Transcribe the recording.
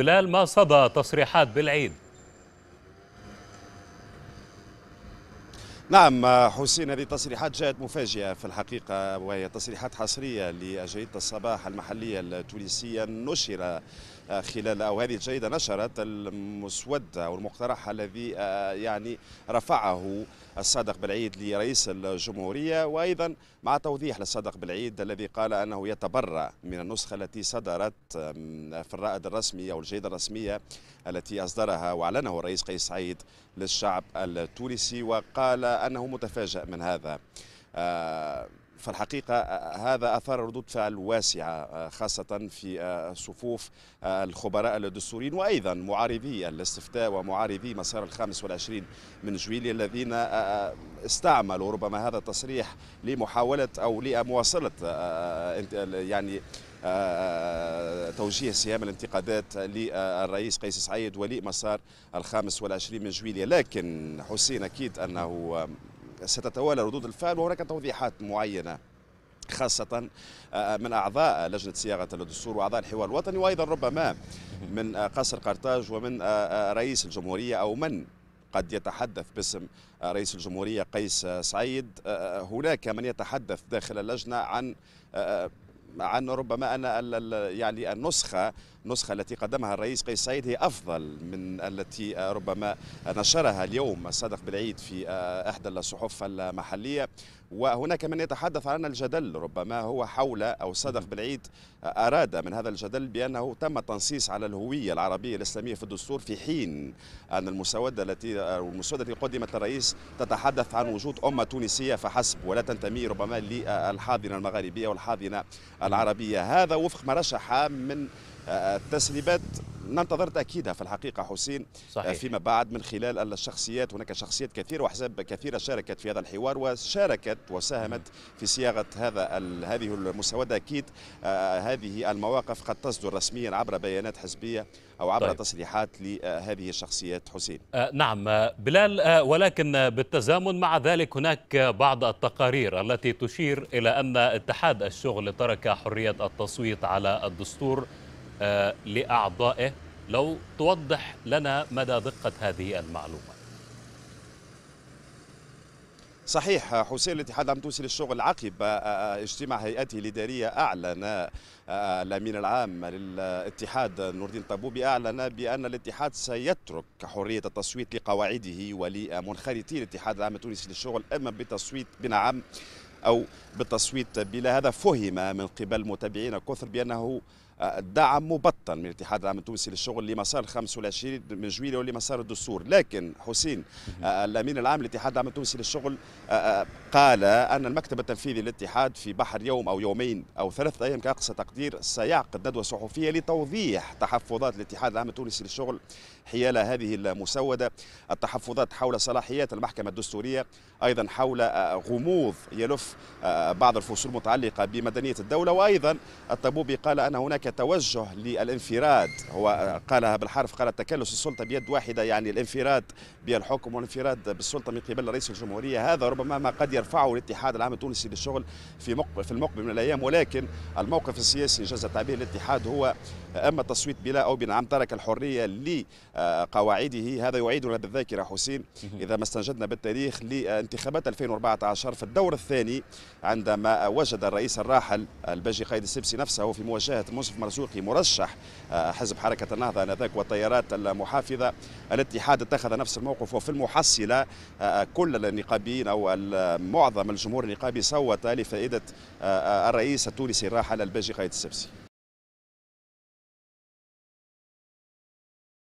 بلال ما صدى تصريحات بالعيد نعم حسين هذه التصريحات جاءت مفاجئة في الحقيقة وهي تصريحات حصرية لجريدة الصباح المحلية التونسية نشر خلال أو هذه الجريدة نشرت المسود أو المقترح الذي آه، يعني رفعه الصادق بالعيد لرئيس الجمهورية وأيضا مع توضيح للصادق بالعيد الذي قال أنه يتبرأ من النسخة التي صدرت في الرائد الرسمي أو الجريدة الرسمية التي أصدرها وأعلنه الرئيس قيس سعيد للشعب التونسي وقال أنه متفاجئ من هذا آه، فالحقيقة آه، هذا أثار ردود فعل واسعة آه، خاصة في صفوف الخبراء الدستوريين وأيضا معارضي الاستفتاء ومعارضي مسار الخامس والعشرين من جويلية الذين استعملوا ربما هذا التصريح لمحاولة أو لمواصلة يعني آه، توجيه سهام الانتقادات للرئيس قيس سعيد ولي مسار الخامس والعشرين من جويلية لكن حسين أكيد أنه ستتوالى ردود الفعل وهناك توضيحات معينة خاصة آه، من أعضاء لجنة صياغة الدستور وأعضاء الحوار الوطني وأيضا ربما من آه، قصر قرطاج ومن رئيس الجمهورية أو من قد يتحدث باسم رئيس الجمهورية قيس سعيد هناك من يتحدث داخل اللجنة عن مع أن ربما أن يعني النسخة النسخة التي قدمها الرئيس قيس سعيد هي أفضل من التي ربما نشرها اليوم صادق بالعيد في آه، إحدى الصحف المحلية وهناك من يتحدث عن الجدل ربما هو حول أو صادق بالعيد آه، أراد من هذا الجدل بأنه تم التنصيص على الهوية العربية الإسلامية في الدستور في حين أن المسودة التي آه، المسودة التي قدمت الرئيس تتحدث عن وجود أمة تونسية فحسب ولا تنتمي ربما للحاضنة المغاربية والحاضنة العربية هذا وفق ما رشح من التسريبات ننتظر تاكيدها في الحقيقه حسين صحيح. فيما بعد من خلال الشخصيات هناك شخصيات كثيره واحزاب كثيره شاركت في هذا الحوار وشاركت وساهمت في صياغه هذا هذه المسوده اكيد آه، هذه المواقف قد تصدر رسميا عبر بيانات حزبيه او عبر طيب. تصريحات لهذه آه، الشخصيات حسين آه، نعم بلال ولكن بالتزامن مع ذلك هناك بعض التقارير التي تشير الى ان اتحاد الشغل ترك حريه التصويت على الدستور آه، لأعضائه لو توضح لنا مدى دقة هذه المعلومة صحيح حسين الاتحاد عم توصل الشغل عقب آه، آه، اجتماع هيئته الاداريه اعلن الامين العام للاتحاد نور الدين طبوبي اعلن بان الاتحاد سيترك حريه التصويت لقواعده ولمنخرطي الاتحاد العام التونسي للشغل اما بالتصويت بنعم او بالتصويت بلا هذا فهم من قبل متابعين كثر بانه دعم مبطن من الاتحاد العام التونسي للشغل لمسار 25 من جويلية ولمسار الدستور لكن حسين آه، الامين العام للاتحاد العام التونسي للشغل آه، آه، قال ان المكتب التنفيذي للاتحاد في بحر يوم او يومين او ثلاثة ايام كاقصى تقدير سيعقد ندوه صحفيه لتوضيح تحفظات الاتحاد العام التونسي للشغل حيال هذه المسوده التحفظات حول صلاحيات المحكمه الدستوريه ايضا حول غموض يلف بعض الفصول المتعلقه بمدنيه الدوله وايضا الطبوبي قال ان هناك توجه للانفراد هو قالها بالحرف قال تكلس السلطه بيد واحده يعني الانفراد بالحكم والانفراد بالسلطه من قبل رئيس الجمهوريه هذا ربما ما قد يرفعه الاتحاد العام التونسي للشغل في في المقبل من الايام ولكن الموقف السياسي جاز تعبير الاتحاد هو أما التصويت بلا أو بنعم ترك الحرية لقواعده هذا يعيدنا بالذاكرة حسين إذا ما استنجدنا بالتاريخ لانتخابات 2014 في الدور الثاني عندما وجد الرئيس الراحل الباجي قايد السبسي نفسه في مواجهة موسف مرزوقي مرشح حزب حركة النهضة آنذاك والتيارات المحافظة الاتحاد اتخذ نفس الموقف وفي المحصلة كل النقابيين أو معظم الجمهور النقابي صوت لفائدة الرئيس التونسي الراحل الباجي قايد السبسي